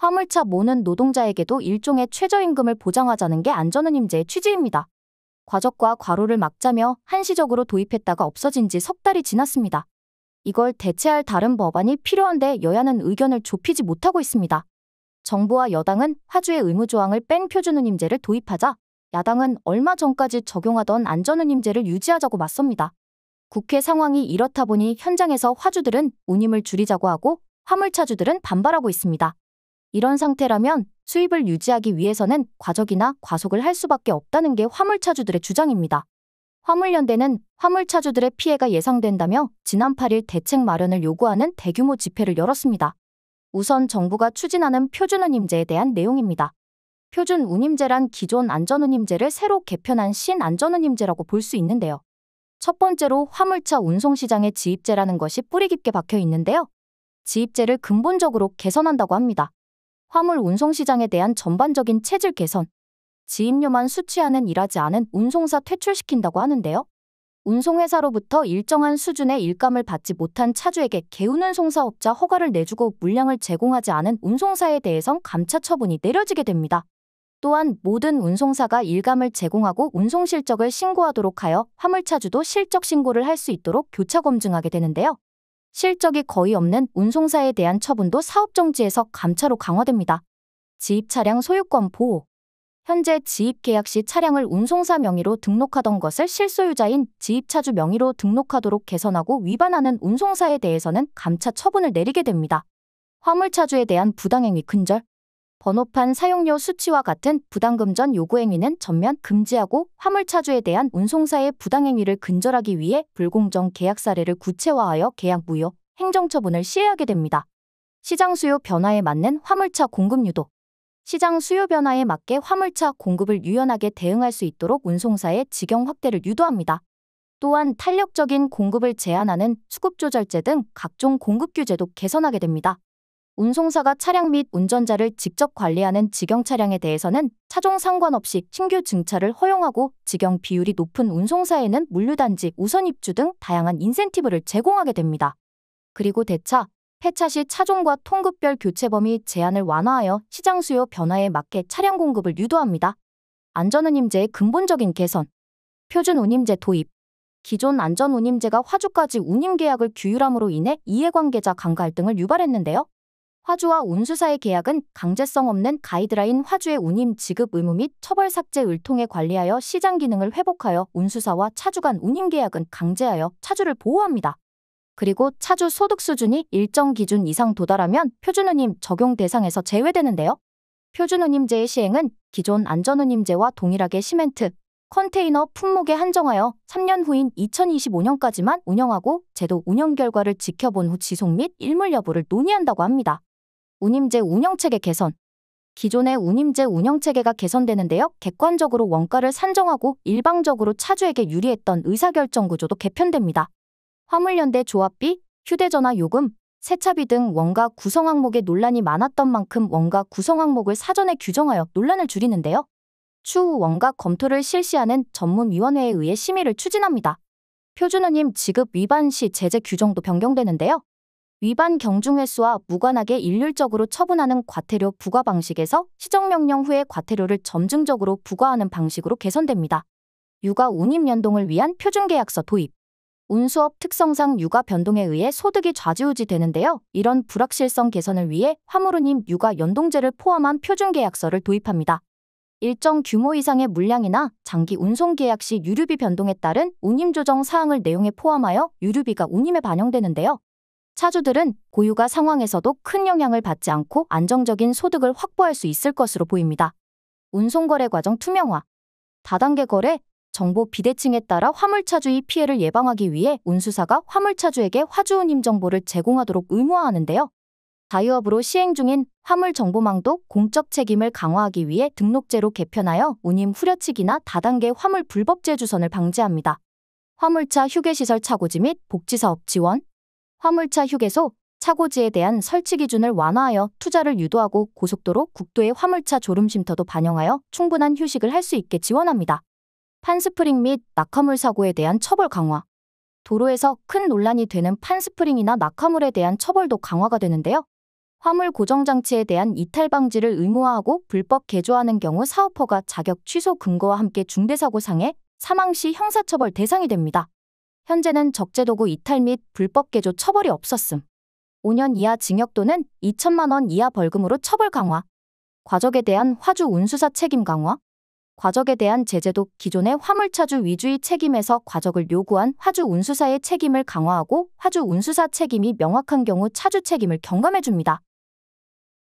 화물차 모는 노동자에게도 일종의 최저임금을 보장하자는 게 안전운임제의 취지입니다. 과적과 과로를 막자며 한시적으로 도입했다가 없어진 지 석 달이 지났습니다. 이걸 대체할 다른 법안이 필요한데 여야는 의견을 좁히지 못하고 있습니다. 정부와 여당은 화주의 의무조항을 뺀 표준운임제를 도입하자 야당은 얼마 전까지 적용하던 안전운임제를 유지하자고 맞섭니다. 국회 상황이 이렇다 보니 현장에서 화주들은 운임을 줄이자고 하고 화물차주들은 반발하고 있습니다. 이런 상태라면 수입을 유지하기 위해서는 과적이나 과속을 할 수밖에 없다는 게 화물차주들의 주장입니다. 화물연대는 화물차주들의 피해가 예상된다며 지난 8일 대책 마련을 요구하는 대규모 집회를 열었습니다. 우선 정부가 추진하는 표준운임제에 대한 내용입니다. 표준운임제란 기존 안전운임제를 새로 개편한 신안전운임제라고 볼 수 있는데요. 첫 번째로 화물차 운송시장의 지입제라는 것이 뿌리 깊게 박혀 있는데요. 지입제를 근본적으로 개선한다고 합니다. 화물 운송시장에 대한 전반적인 체질 개선, 지인료만 수취하는 일하지 않은 운송사 퇴출시킨다고 하는데요. 운송회사로부터 일정한 수준의 일감을 받지 못한 차주에게 개운운송사업자 허가를 내주고 물량을 제공하지 않은 운송사에 대해선 감차 처분이 내려지게 됩니다. 또한 모든 운송사가 일감을 제공하고 운송실적을 신고하도록 하여 화물차주도 실적 신고를 할 수 있도록 교차 검증하게 되는데요. 실적이 거의 없는 운송사에 대한 처분도 사업정지에서 감차로 강화됩니다. 지입 차량 소유권 보호 현재 지입 계약 시 차량을 운송사 명의로 등록하던 것을 실소유자인 지입차주 명의로 등록하도록 개선하고 위반하는 운송사에 대해서는 감차 처분을 내리게 됩니다. 화물차주에 대한 부당행위 근절 번호판 사용료 수치와 같은 부당금 전 요구행위는 전면 금지하고 화물차주에 대한 운송사의 부당행위를 근절하기 위해 불공정 계약 사례를 구체화하여 계약 무효, 행정처분을 시행하게 됩니다. 시장 수요 변화에 맞는 화물차 공급 유도 시장 수요 변화에 맞게 화물차 공급을 유연하게 대응할 수 있도록 운송사의 직영 확대를 유도합니다. 또한 탄력적인 공급을 제한하는 수급 조절제 등 각종 공급 규제도 개선하게 됩니다. 운송사가 차량 및 운전자를 직접 관리하는 직영 차량에 대해서는 차종 상관없이 신규 증차를 허용하고 직영 비율이 높은 운송사에는 물류단지 우선 입주 등 다양한 인센티브를 제공하게 됩니다. 그리고 대차, 폐차 시 차종과 통급별 교체 범위 제한을 완화하여 시장 수요 변화에 맞게 차량 공급을 유도합니다. 안전운임제의 근본적인 개선 표준 운임제 도입 기존 안전운임제가 화주까지 운임계약을 규율함으로 인해 이해관계자 간 갈등을 유발했는데요. 화주와 운수사의 계약은 강제성 없는 가이드라인 화주의 운임 지급 의무 및 처벌 삭제을 통해 관리하여 시장 기능을 회복하여 운수사와 차주 간 운임 계약은 강제하여 차주를 보호합니다. 그리고 차주 소득 수준이 일정 기준 이상 도달하면 표준운임 적용 대상에서 제외되는데요. 표준운임제의 시행은 기존 안전운임제와 동일하게 시멘트, 컨테이너 품목에 한정하여 3년 후인 2025년까지만 운영하고 제도 운영 결과를 지켜본 후 지속 및 일몰 여부를 논의한다고 합니다. 운임제 운영체계 개선 기존의 운임제 운영체계가 개선되는데요. 객관적으로 원가를 산정하고 일방적으로 차주에게 유리했던 의사결정 구조도 개편됩니다. 화물연대 조합비, 휴대전화 요금, 세차비 등 원가 구성 항목에 논란이 많았던 만큼 원가 구성 항목을 사전에 규정하여 논란을 줄이는데요. 추후 원가 검토를 실시하는 전문위원회에 의해 심의를 추진합니다. 표준원임 지급 위반 시 제재 규정도 변경되는데요. 위반 경중 횟수와 무관하게 일률적으로 처분하는 과태료 부과 방식에서 시정명령 후에 과태료를 점증적으로 부과하는 방식으로 개선됩니다. 육아 운임연동을 위한 표준계약서 도입 운수업 특성상 육아 변동에 의해 소득이 좌지우지 되는데요. 이런 불확실성 개선을 위해 화물운임 육아 연동제를 포함한 표준계약서를 도입합니다. 일정 규모 이상의 물량이나 장기 운송 계약 시 유류비 변동에 따른 운임 조정 사항을 내용에 포함하여 유류비가 운임에 반영되는데요. 차주들은 고유가 상황에서도 큰 영향을 받지 않고 안정적인 소득을 확보할 수 있을 것으로 보입니다. 운송거래 과정 투명화, 다단계 거래, 정보 비대칭에 따라 화물차주의 피해를 예방하기 위해 운수사가 화물차주에게 화주운 임정보를 제공하도록 의무화하는데요. 다이업으로 시행 중인 화물정보망도 공적 책임을 강화하기 위해 등록제로 개편하여 운임 후려치기나 다단계 화물 불법 제주선을 방지합니다. 화물차 휴게시설 차고지 및 복지사업 지원, 화물차 휴게소, 차고지에 대한 설치 기준을 완화하여 투자를 유도하고 고속도로 국도의 화물차 졸음쉼터도 반영하여 충분한 휴식을 할 수 있게 지원합니다. 판스프링 및 낙하물 사고에 대한 처벌 강화 도로에서 큰 논란이 되는 판스프링이나 낙하물에 대한 처벌도 강화가 되는데요. 화물 고정장치에 대한 이탈 방지를 의무화하고 불법 개조하는 경우 사업허가 자격 취소 근거와 함께 중대사고상해 사망시 형사처벌 대상이 됩니다. 현재는 적재도구 이탈 및 불법 개조 처벌이 없었음. 5년 이하 징역 또는 2천만 원 이하 벌금으로 처벌 강화. 과적에 대한 화주 운수사 책임 강화. 과적에 대한 제재도 기존의 화물차주 위주의 책임에서 과적을 요구한 화주 운수사의 책임을 강화하고 화주 운수사 책임이 명확한 경우 차주 책임을 경감해줍니다.